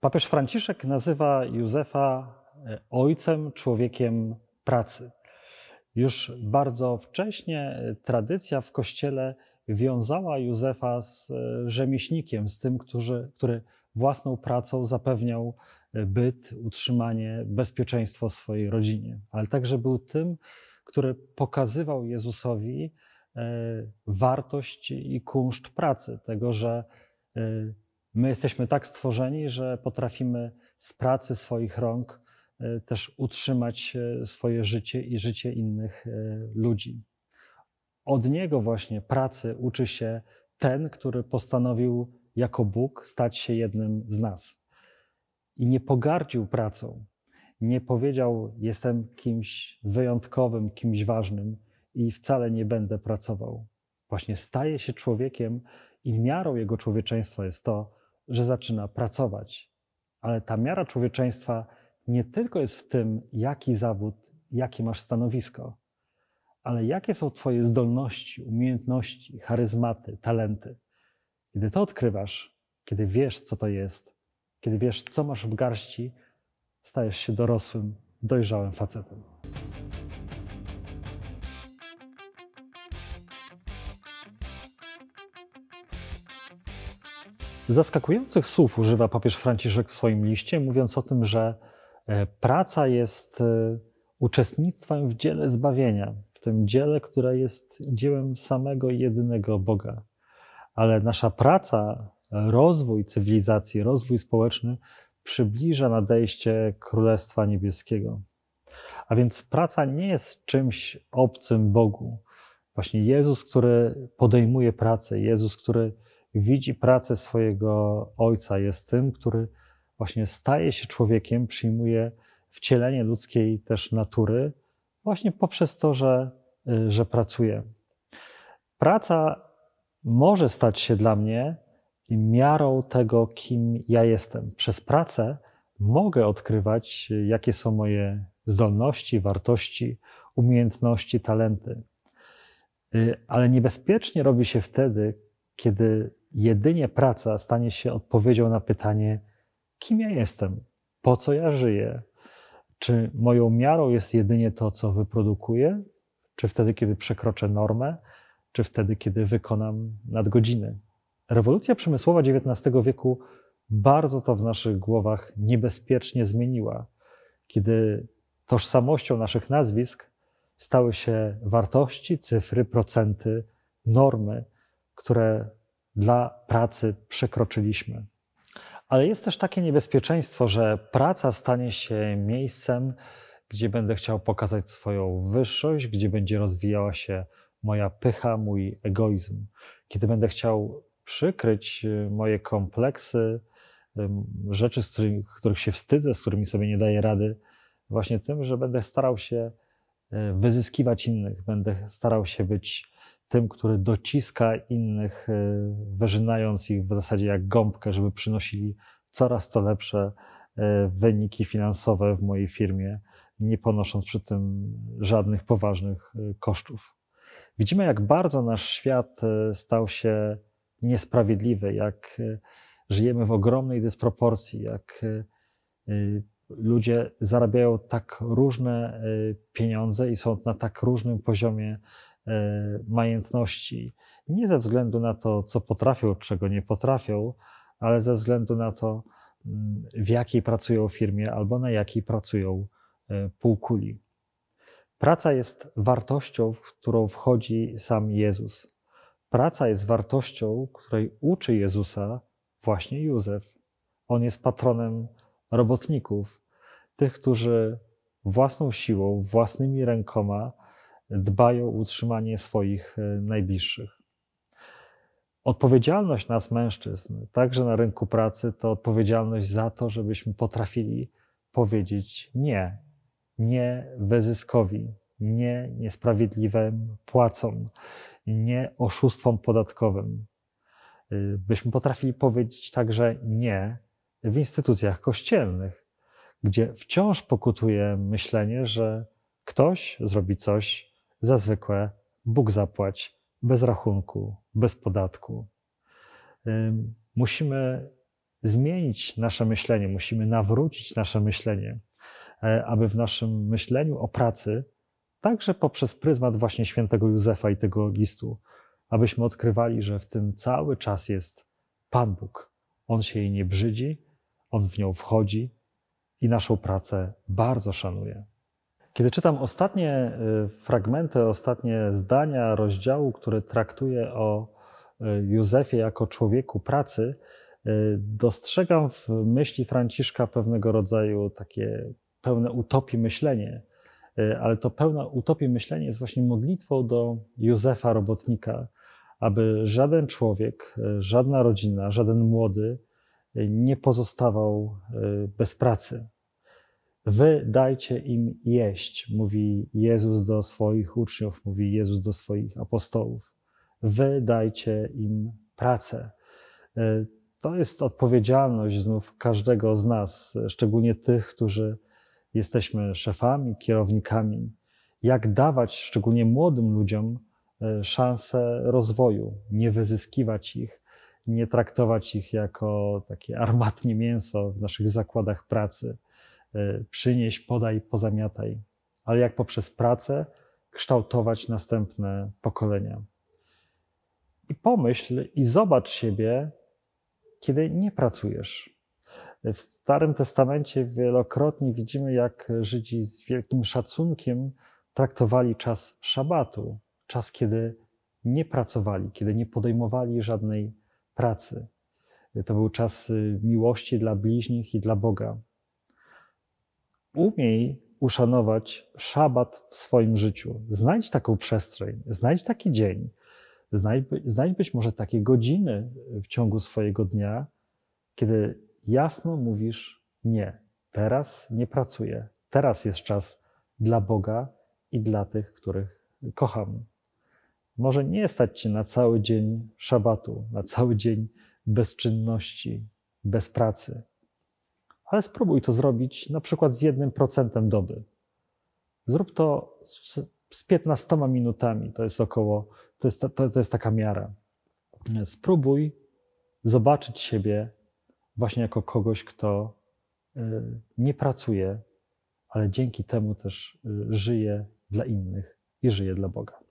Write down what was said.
Papież Franciszek nazywa Józefa e, ojcem, człowiekiem pracy. Już bardzo wcześnie e, tradycja w kościele wiązała Józefa z e, rzemieślnikiem, z tym, który, który własną pracą zapewniał byt, utrzymanie, bezpieczeństwo swojej rodzinie, ale także był tym, który pokazywał Jezusowi wartość i kunszt pracy, tego, że My jesteśmy tak stworzeni, że potrafimy z pracy swoich rąk e, też utrzymać e, swoje życie i życie innych e, ludzi. Od niego właśnie pracy uczy się ten, który postanowił jako Bóg stać się jednym z nas. I nie pogardził pracą, nie powiedział: Jestem kimś wyjątkowym, kimś ważnym i wcale nie będę pracował. Właśnie staje się człowiekiem i miarą jego człowieczeństwa jest to, że zaczyna pracować. Ale ta miara człowieczeństwa nie tylko jest w tym, jaki zawód, jakie masz stanowisko, ale jakie są Twoje zdolności, umiejętności, charyzmaty, talenty. Kiedy to odkrywasz, kiedy wiesz, co to jest, kiedy wiesz, co masz w garści, stajesz się dorosłym, dojrzałym facetem. Zaskakujących słów używa papież Franciszek w swoim liście, mówiąc o tym, że e, praca jest e, uczestnictwem w dziele zbawienia, w tym dziele, które jest dziełem samego jedynego Boga. Ale nasza praca, rozwój cywilizacji, rozwój społeczny przybliża nadejście Królestwa Niebieskiego. A więc praca nie jest czymś obcym Bogu. Właśnie Jezus, który podejmuje pracę, Jezus, który widzi pracę swojego ojca, jest tym, który właśnie staje się człowiekiem, przyjmuje wcielenie ludzkiej też natury, właśnie poprzez to, że, y, że pracuję. Praca może stać się dla mnie miarą tego, kim ja jestem. Przez pracę mogę odkrywać, jakie są moje zdolności, wartości, umiejętności, talenty. Y, ale niebezpiecznie robi się wtedy, kiedy jedynie praca stanie się odpowiedzią na pytanie, kim ja jestem, po co ja żyję, czy moją miarą jest jedynie to, co wyprodukuję, czy wtedy, kiedy przekroczę normę, czy wtedy, kiedy wykonam nadgodziny. Rewolucja przemysłowa XIX wieku bardzo to w naszych głowach niebezpiecznie zmieniła, kiedy tożsamością naszych nazwisk stały się wartości, cyfry, procenty, normy, które dla pracy przekroczyliśmy. Ale jest też takie niebezpieczeństwo, że praca stanie się miejscem, gdzie będę chciał pokazać swoją wyższość, gdzie będzie rozwijała się moja pycha, mój egoizm. Kiedy będę chciał przykryć y, moje kompleksy, rzeczy, z których, których się wstydzę, z którymi sobie nie daję rady, właśnie tym, że będę starał się y, wyzyskiwać innych, będę starał się być tym, który dociska innych, e, wyrzynając ich w zasadzie jak gąbkę, żeby przynosili coraz to lepsze e, wyniki finansowe w mojej firmie, nie ponosząc przy tym żadnych poważnych e, kosztów. Widzimy, jak bardzo nasz świat stał się niesprawiedliwy, jak żyjemy w ogromnej dysproporcji, jak ludzie zarabiają tak różne pieniądze i są na tak różnym poziomie E, majątności. Nie ze względu na to, co potrafią, czego nie potrafią, ale ze względu na to, mm, w jakiej pracują firmie albo na jakiej pracują e, półkuli. Praca jest wartością, w którą wchodzi sam Jezus. Praca jest wartością, której uczy Jezusa właśnie Józef. On jest patronem robotników, tych, którzy własną siłą, własnymi rękoma dbają o utrzymanie swoich e, najbliższych. Odpowiedzialność nas, mężczyzn, także na rynku pracy, to odpowiedzialność za to, żebyśmy potrafili powiedzieć nie. Nie wyzyskowi, nie niesprawiedliwym płacom, nie oszustwom podatkowym. E, byśmy potrafili powiedzieć także nie w instytucjach kościelnych, gdzie wciąż pokutuje myślenie, że ktoś zrobi coś za zwykłe Bóg zapłać, bez rachunku, bez podatku. Musimy zmienić nasze myślenie, musimy nawrócić nasze myślenie, e, aby w naszym myśleniu o pracy, także poprzez pryzmat właśnie świętego Józefa i tego listu, abyśmy odkrywali, że w tym cały czas jest Pan Bóg. On się jej nie brzydzi, on w nią wchodzi i naszą pracę bardzo szanuje. Kiedy czytam ostatnie y, fragmenty, ostatnie zdania rozdziału, który traktuje o y, Józefie jako człowieku pracy, y, dostrzegam w myśli Franciszka pewnego rodzaju takie pełne utopii myślenie, ale to pełne utopii myślenie jest właśnie modlitwą do Józefa robotnika, aby żaden człowiek, żadna rodzina, żaden młody nie pozostawał bez pracy, Wy dajcie im jeść, mówi Jezus do swoich uczniów, mówi Jezus do swoich apostołów. Wy dajcie im pracę. E, to jest odpowiedzialność znów każdego z nas, szczególnie tych, którzy jesteśmy szefami, kierownikami. Jak dawać szczególnie młodym ludziom e, szansę rozwoju, nie wyzyskiwać ich, nie traktować ich jako takie armatnie mięso w naszych zakładach pracy E, przynieś, podaj, pozamiataj, ale jak poprzez pracę kształtować następne pokolenia. I pomyśl i zobacz siebie, kiedy nie pracujesz. W Starym Testamencie wielokrotnie widzimy, jak Żydzi z wielkim szacunkiem traktowali czas szabatu, czas, kiedy nie pracowali, kiedy nie podejmowali żadnej pracy. To był czas y, miłości dla bliźnich i dla Boga umiej uszanować szabat w swoim życiu. Znajdź taką przestrzeń, znajdź taki dzień, znajdź, znajdź być może takie godziny w ciągu swojego dnia, kiedy jasno mówisz nie, teraz nie pracuję, teraz jest czas dla Boga i dla tych, których kocham. Może nie stać cię na cały dzień szabatu, na cały dzień bezczynności, bez pracy, ale spróbuj to zrobić na przykład z jednym procentem doby. Zrób to z, z 15 minutami, to jest około, to jest, to, to jest taka miara. Spróbuj zobaczyć siebie właśnie jako kogoś, kto y, nie pracuje, ale dzięki temu też y, żyje dla innych i żyje dla Boga.